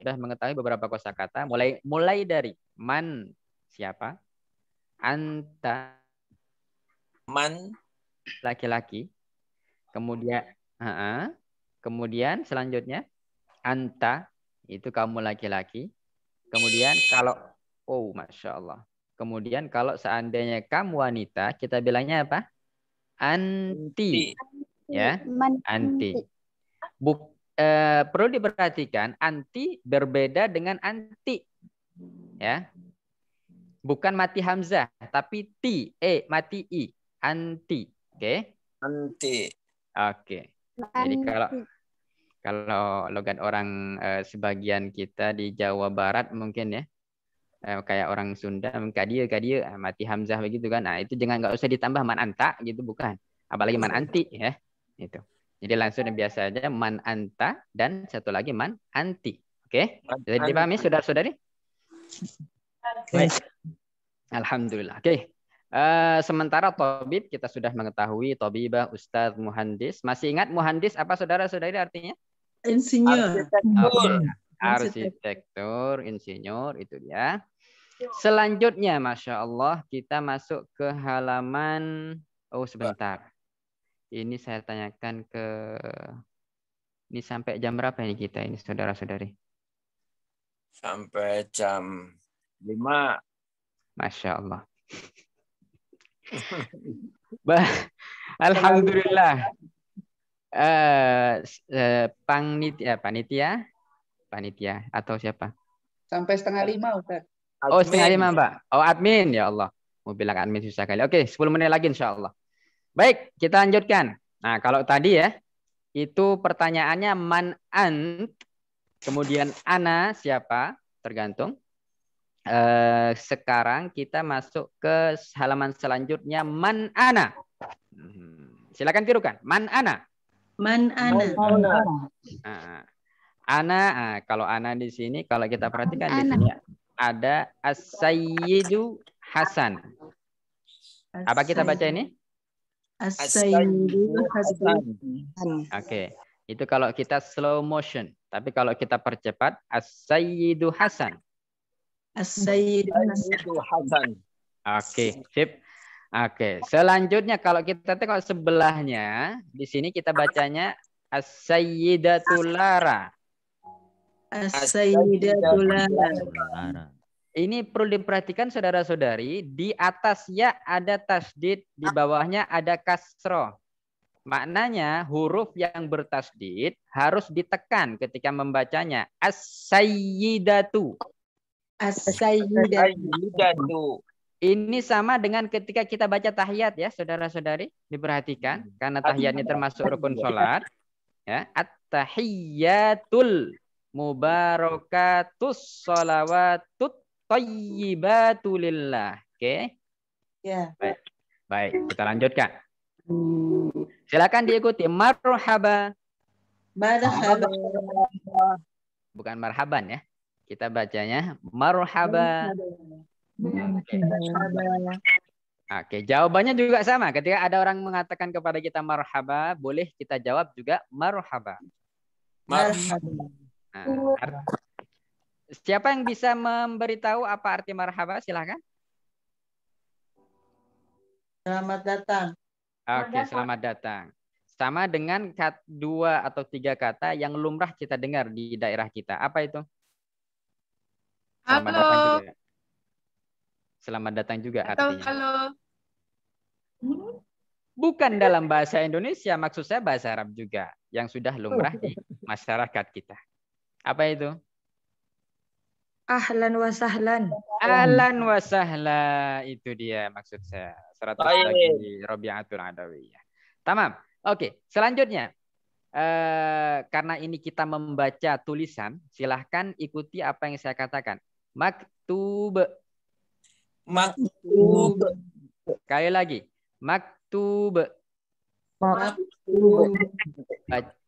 Sudah mengetahui beberapa kosakata mulai mulai dari Man siapa? Anta man laki-laki. Kemudian uh -uh. kemudian selanjutnya anta itu kamu laki-laki. Kemudian kalau oh masya Allah. Kemudian kalau seandainya kamu wanita, kita bilangnya apa? Anti, ya, anti. Buk, uh, perlu diperhatikan anti berbeda dengan anti ya. Bukan mati hamzah, tapi ti, e mati i, anti, oke? Okay? Anti. Oke. Okay. Jadi kalau kalau logat orang uh, sebagian kita di Jawa Barat mungkin ya, uh, kayak orang Sunda, kadia kadia eh, mati hamzah begitu kan? Nah itu jangan nggak usah ditambah man anta gitu bukan, apalagi man anti ya, itu. Jadi langsung yang biasa aja man anta dan satu lagi man anti. Oke? Okay? Jadi pahami saudara-saudari? Okay. Alhamdulillah. Oke. Okay. Uh, eh, sementara tobib kita sudah mengetahui tobibah, ustadz, muhandis. Masih ingat muhandis apa saudara-saudari artinya? Insinyur. Arsitektur. Okay. Arsitektur, insinyur itu dia. Selanjutnya, masya Allah kita masuk ke halaman. Oh sebentar. Ini saya tanyakan ke. Ini sampai jam berapa ini kita ini saudara-saudari? sampai jam 5. Masya Allah. Alhamdulillah. Uh, uh, panitia, eh, panitia, panitia atau siapa? Sampai setengah lima, Ustaz. Oh, setengah lima, Mbak. Oh, admin. Ya Allah. Mau bilang admin susah kali. Oke, 10 menit lagi insya Allah. Baik, kita lanjutkan. Nah, kalau tadi ya, itu pertanyaannya man ant Kemudian ana siapa? Tergantung. Eh, sekarang kita masuk ke halaman selanjutnya man ana. Hmm, silakan tirukan. Man ana. Man ana. ana. Ah, ana ah, kalau ana di sini kalau kita perhatikan di sini ya, ada Asayidu hasan. Apa kita baca ini? Asayidu hasan. Oke. Itu kalau kita slow motion. Tapi kalau kita percepat as-sayyidu hasan. As-sayyidu hasan. Oke, okay, sip. Oke, okay. selanjutnya kalau kita tengok sebelahnya, di sini kita bacanya as-sayyidatu lara. As-sayyidatu lara. Ini perlu diperhatikan saudara-saudari, di atas ya ada tasdid, di bawahnya ada kasroh. Maknanya huruf yang bertasdid harus ditekan ketika membacanya. As-sayyidatu. As-sayyidatu. Ini sama dengan ketika kita baca tahiyat ya, saudara-saudari, diperhatikan hmm. karena tahiyatnya termasuk rukun sholat. Ya, at-tahiyatul mubarakatus salawatut tayyibatulillah Oke. Okay? Ya. Baik. Baik, kita lanjutkan. Hmm. Silakan diikuti. Marhaba. Marhaba. Bukan marhaban ya. Kita bacanya marhaba. marhaba. Oke, jawabannya juga sama. Ketika ada orang mengatakan kepada kita marhaba, boleh kita jawab juga marhaba. Marhaba. Nah, siapa yang bisa memberitahu apa arti marhaba? Silahkan. Selamat datang. Oke, okay, selamat datang. Sama dengan kat, dua atau tiga kata yang lumrah kita dengar di daerah kita. Apa itu? Selamat halo. datang juga. Selamat datang juga atau artinya. Halo. Bukan dalam bahasa Indonesia, maksud saya bahasa Arab juga yang sudah lumrah di masyarakat kita. Apa itu? Ahlan wa sahlan. Ahlan wa sahla. Itu dia maksud saya. 100 Baik. lagi Robiatul Adawiyah. Tamam. Oke, selanjutnya. Eh, karena ini kita membaca tulisan, silahkan ikuti apa yang saya katakan. Maktub. Maktub. Sekali lagi. Maktub. Maktub.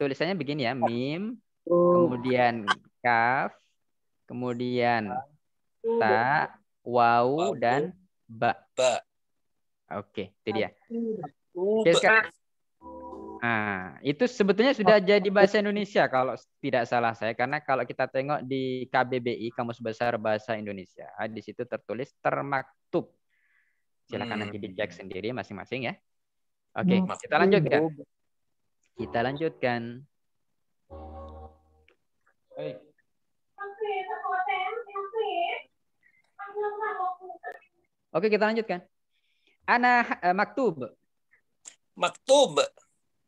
Tulisannya begini ya. Mim. Kemudian kaf Kemudian ta, wau dan ba. ba. Oke, itu dia. Oke, Nah, itu sebetulnya sudah jadi bahasa Indonesia kalau tidak salah saya karena kalau kita tengok di KBBI Kamus Besar Bahasa Indonesia ah, di situ tertulis termaktub. Silakan hmm. nanti dicek sendiri masing-masing ya. Oke, kita lanjut ya. Kita lanjutkan. Oke, kita lanjutkan. Ana uh, maktub. Maktub.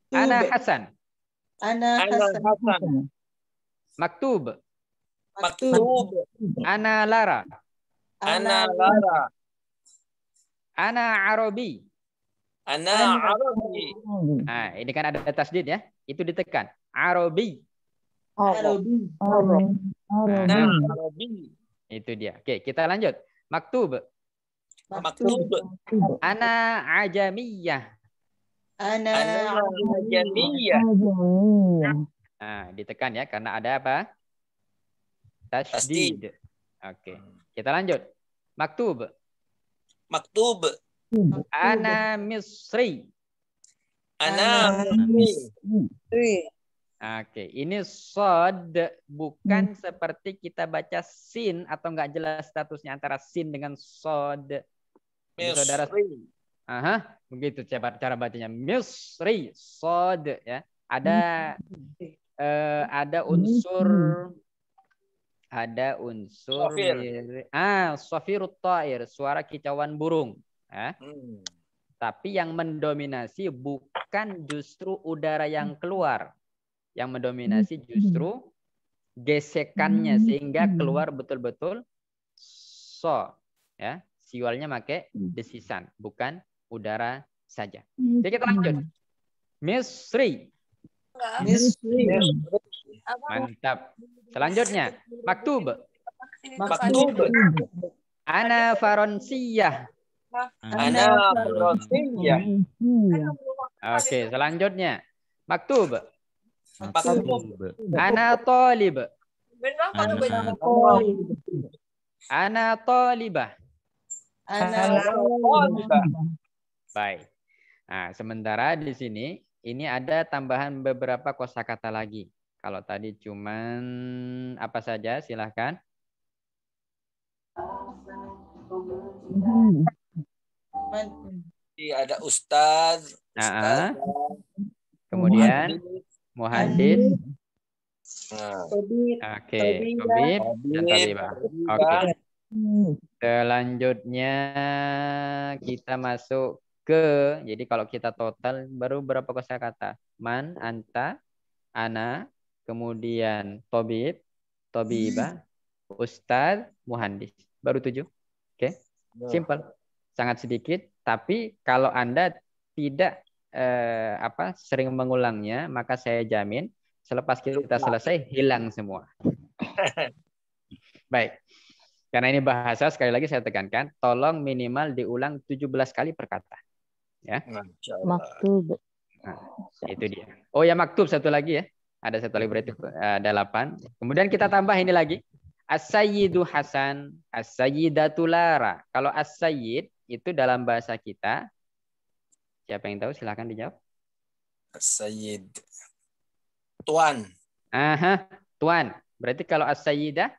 Ana Hasan. Ana Hasan. Maktub. Maktub. Ana Lara. Ana Lara. Ana Arabi. Ana Arabi. Nah, ini kan ada tasdid ya. Itu ditekan. Arabi. Arabi. Arabi. Nah, Arabi. Itu dia. Oke, kita lanjut. Maktub maktub ana ajamiyah ana, ajamiyah nah, ditekan ya karena ada apa tasdid oke kita lanjut maktub maktub ana misri ana, ana misri Oke, ini sod bukan hmm. seperti kita baca sin atau nggak jelas statusnya antara sin dengan sod saudara, gitu, aha, begitu cara, cara bacanya. Misri, sod ya. Ada eh, ada unsur ada unsur Sofir. ah sofirut ta'ir suara kicauan burung ya. hmm. tapi yang mendominasi bukan justru udara yang keluar yang mendominasi justru gesekannya sehingga keluar betul-betul so ya Siwalnya pakai hmm. desisan, bukan udara saja. Hmm. Jadi kita lanjut. Miss Sri. Mantap. Selanjutnya, maktub. Maktub. Ana Faronsiyah. Ana Faronsiyah. Hmm. Oke, selanjutnya. Maktub. Maktub. Ana tolib. Ana Talibah. Baik. Nah, sementara di sini ini ada tambahan beberapa kosakata lagi. Kalau tadi cuman apa saja silahkan. Di ada ustaz, ustaz kemudian muhadis, Nah. Oke, okay. Oke. Okay. Selanjutnya kita masuk ke. Jadi kalau kita total baru berapa kosakata? Man, anta, ana, kemudian tobib, tobiba, ustad, muhandis. Baru tujuh. Oke. Okay? Simple. Sangat sedikit, tapi kalau Anda tidak eh, apa sering mengulangnya, maka saya jamin selepas kita selesai hilang semua. Baik. Karena ini bahasa sekali lagi saya tekankan, tolong minimal diulang 17 kali per kata. Ya. Maktub. Nah, itu dia. Oh ya maktub satu lagi ya. Ada satu lagi berarti ada 8. Kemudian kita tambah ini lagi. As-sayyidu Hasan, as-sayyidatu Lara. Kalau as-sayyid itu dalam bahasa kita siapa yang tahu silahkan dijawab. As-sayyid. Tuan. Aha, tuan. Berarti kalau as-sayyidah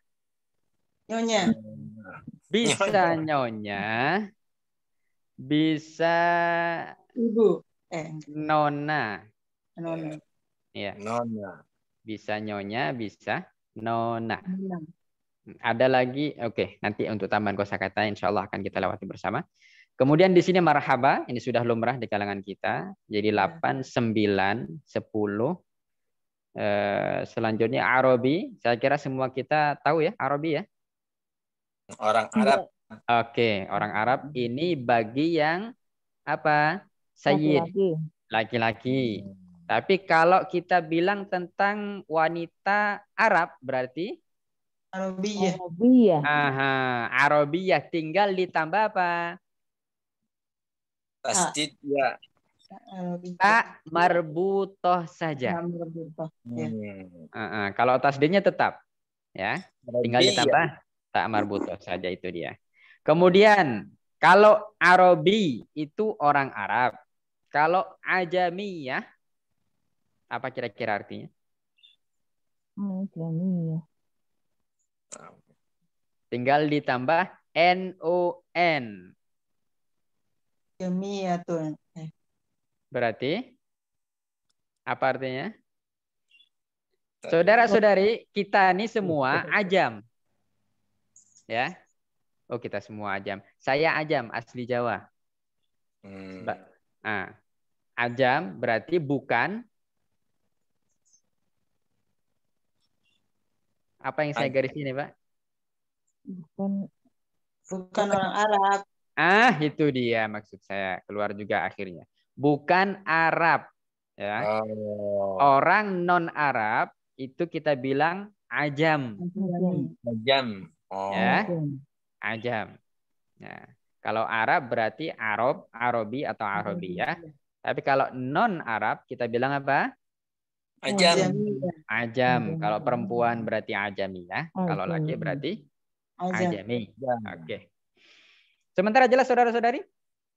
Nyonya. Bisa nyonya. Bisa ibu. Eh, nona. Nona. Ya. Nona. Bisa nyonya, bisa nona. nona. Ada lagi, oke, okay, nanti untuk tambahan kosakata insya Allah akan kita lewati bersama. Kemudian di sini marhaba, ini sudah lumrah di kalangan kita. Jadi 8, 9, 10, selanjutnya Arabi. Saya kira semua kita tahu ya Arabi ya. Orang iya. Arab. Oke, orang Arab ini bagi yang apa? Sayyid. Laki-laki. Hmm. Tapi kalau kita bilang tentang wanita Arab berarti Arabiyah. Arabiyah. Aha, Arabiyah tinggal ditambah apa? Pasti ah. ya. Tak marbutoh saja. Marbutoh. Ya. Uh -uh. Kalau tasdidnya tetap, ya. Tinggal ditambah tak iya. marbuto saja itu dia. Kemudian iya. kalau Arabi itu orang Arab. Kalau Ajami ya, apa kira-kira artinya? ya. Tinggal ditambah N-O-N. Ajami eh. Berarti apa artinya? Saudara-saudari kita ini semua ajam ya. Oh kita semua ajam. Saya ajam asli Jawa. Hmm. Nah, ajam berarti bukan apa yang saya garis ini pak? Bukan bukan orang Arab. Ah itu dia maksud saya keluar juga akhirnya. Bukan Arab ya. Oh. Orang non Arab itu kita bilang Ajam. ajam Oh. Ya. Ajam. Ya. kalau Arab berarti Arab, Arabi atau Arabi ya. Tapi kalau non Arab kita bilang apa? Ajam. Ajam. Kalau perempuan berarti ajami ya. Kalau laki berarti ajami. Oke. Okay. Sementara jelas saudara-saudari?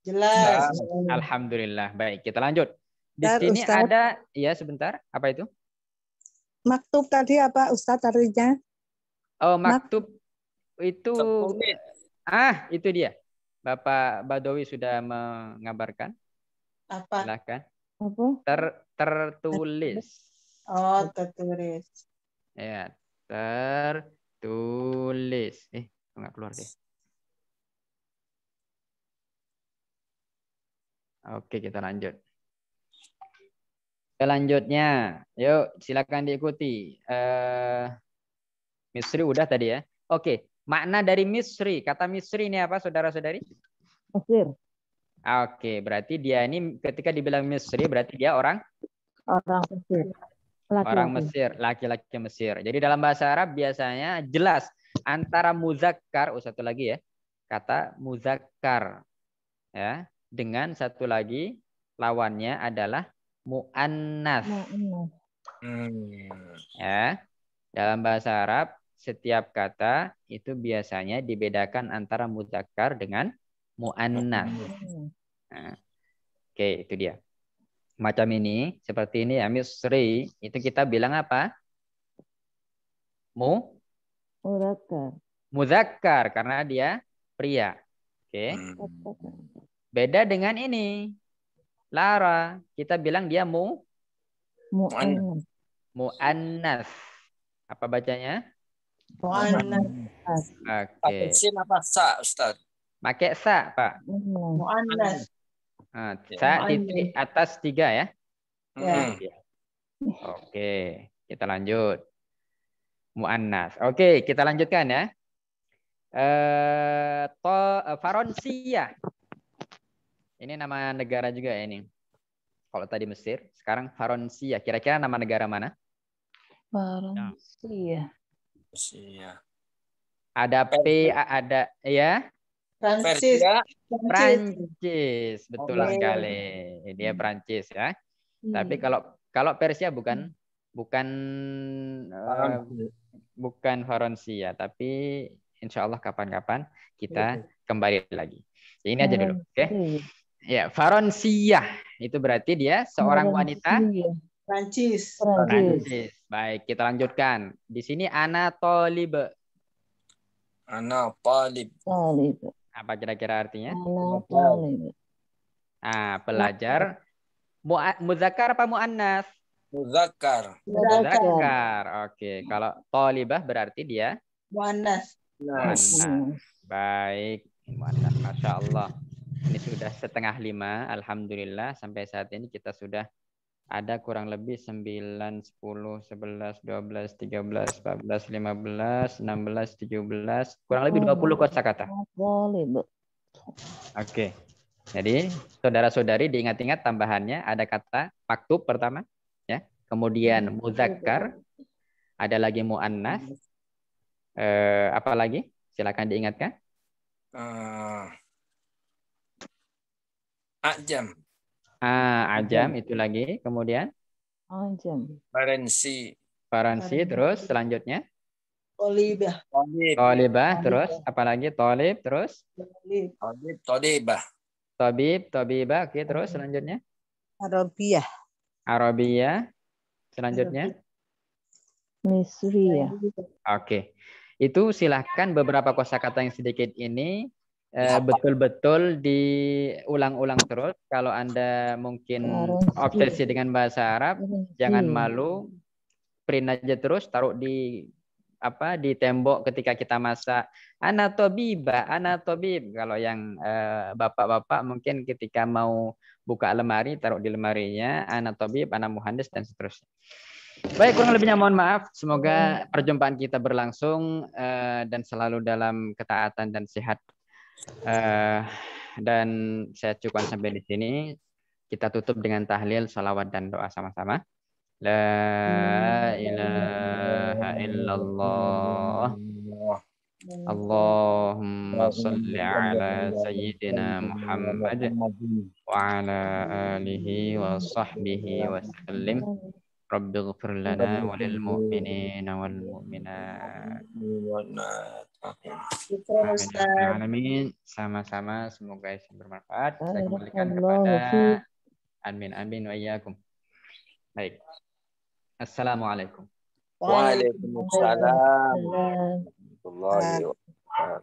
Jelas. Nah, Alhamdulillah. Baik, kita lanjut. Di Dan sini Ustaz. ada ya sebentar, apa itu? Maktub tadi apa Ustaz artinya? Oh, maktub itu ah itu dia Bapak Badowi sudah mengabarkan apa silakan Ter, tertulis oh tertulis ya tertulis eh nggak keluar deh Oke, kita lanjut. Selanjutnya, yuk silakan diikuti. Uh, eh, misteri udah tadi ya. Oke, Makna dari Misri, kata Misri ini apa saudara-saudari? Mesir. Oke, berarti dia ini ketika dibilang Misri berarti dia orang orang Mesir. Laki -laki. Orang Mesir, laki-laki Mesir. Jadi dalam bahasa Arab biasanya jelas antara muzakkar, oh satu lagi ya, kata muzakkar ya, dengan satu lagi lawannya adalah muannas. Hmm. Ya. Dalam bahasa Arab setiap kata itu biasanya dibedakan antara muzakkar dengan muannas. Hmm. Nah, oke, okay, itu dia. Macam ini, seperti ini ya, misri, itu kita bilang apa? Mu? Mudakar. Muzakkar, karena dia pria. Oke. Okay. Hmm. Beda dengan ini. Lara, kita bilang dia mu? Mu'annas. Mu'annas. Apa bacanya? Muannas. Okay. Pakai sa Ustaz? Pakai sa Pak. Hmm. Muannas. Ah, sa titik atas tiga ya. Hmm. Oke, Oke. Okay. kita lanjut. Muannas. Oke, kita lanjutkan ya. Eh, uh, eh, Faronsia. Ini nama negara juga ya ini. Kalau tadi Mesir, sekarang Faronsia. Kira-kira nama negara mana? Faronsia. Iya. Ada P, ada ya. Prancis. Prancis, betul okay. sekali. Dia hmm. Prancis ya. Hmm. Tapi kalau kalau Persia bukan hmm. bukan uh, bukan ya, tapi insya Allah kapan-kapan kita iya. kembali lagi. Ini aja dulu, oke? Okay? Iya. Ya, Faronsia itu berarti dia seorang wanita Prancis. Prancis. Baik, kita lanjutkan. Di sini ana Tolib. Ana talib. Apa kira-kira artinya? Ana talib. Ah, pelajar. Mu muzakkar apa muannas? Muzakkar. Muzakkar. Oke, kalau Tolibah berarti dia muannas. Muannas. Baik, muannas Masya Allah. Ini sudah setengah lima, alhamdulillah sampai saat ini kita sudah ada kurang lebih 9, 10, 11, 12, 13, 14, 15, 16, 17, kurang lebih 20 kosa kosakata. Oke. Okay. Jadi saudara-saudari diingat-ingat tambahannya ada kata maktub pertama ya, kemudian hmm. muzakkar, ada lagi muannas. Eh, apa lagi? Silakan diingatkan. Uh, ajam. Ah, ajam itu lagi. Kemudian? Ajam. Paransi. Paransi terus selanjutnya? Tolibah. Tolibah. terus apalagi tolib terus? Tolib. Tolibah. Tabib, tabibah. Oke, terus selanjutnya? Arabia. Arabia. Selanjutnya? Misri ya. Oke. Itu silahkan beberapa kosakata yang sedikit ini Eh, betul-betul diulang-ulang terus. Kalau Anda mungkin obsesi dengan bahasa Arab, iya. jangan malu, print aja terus, taruh di apa di tembok ketika kita masak anatobiba anatobib kalau yang eh, bapak-bapak uh, mungkin ketika mau buka lemari taruh di lemarinya anatobib anak muhandis dan seterusnya baik kurang lebihnya mohon maaf semoga iya. perjumpaan kita berlangsung uh, dan selalu dalam ketaatan dan sehat Uh, dan saya cukup sampai di sini. Kita tutup dengan tahlil, salawat, dan doa sama-sama. La ilaha illallah. Allahumma salli ala sayyidina Muhammad wa ala alihi wa sahbihi wa sallim. رب اغفر لنا وللمؤمنين والمؤمنات Amin. Ya Sama-sama semoga bermanfaat. Saya kembalikan kepada ya admin admin wa iyyakum. Baik. Assalamualaikum. Waalaikumsalam. Waalaikumsalam.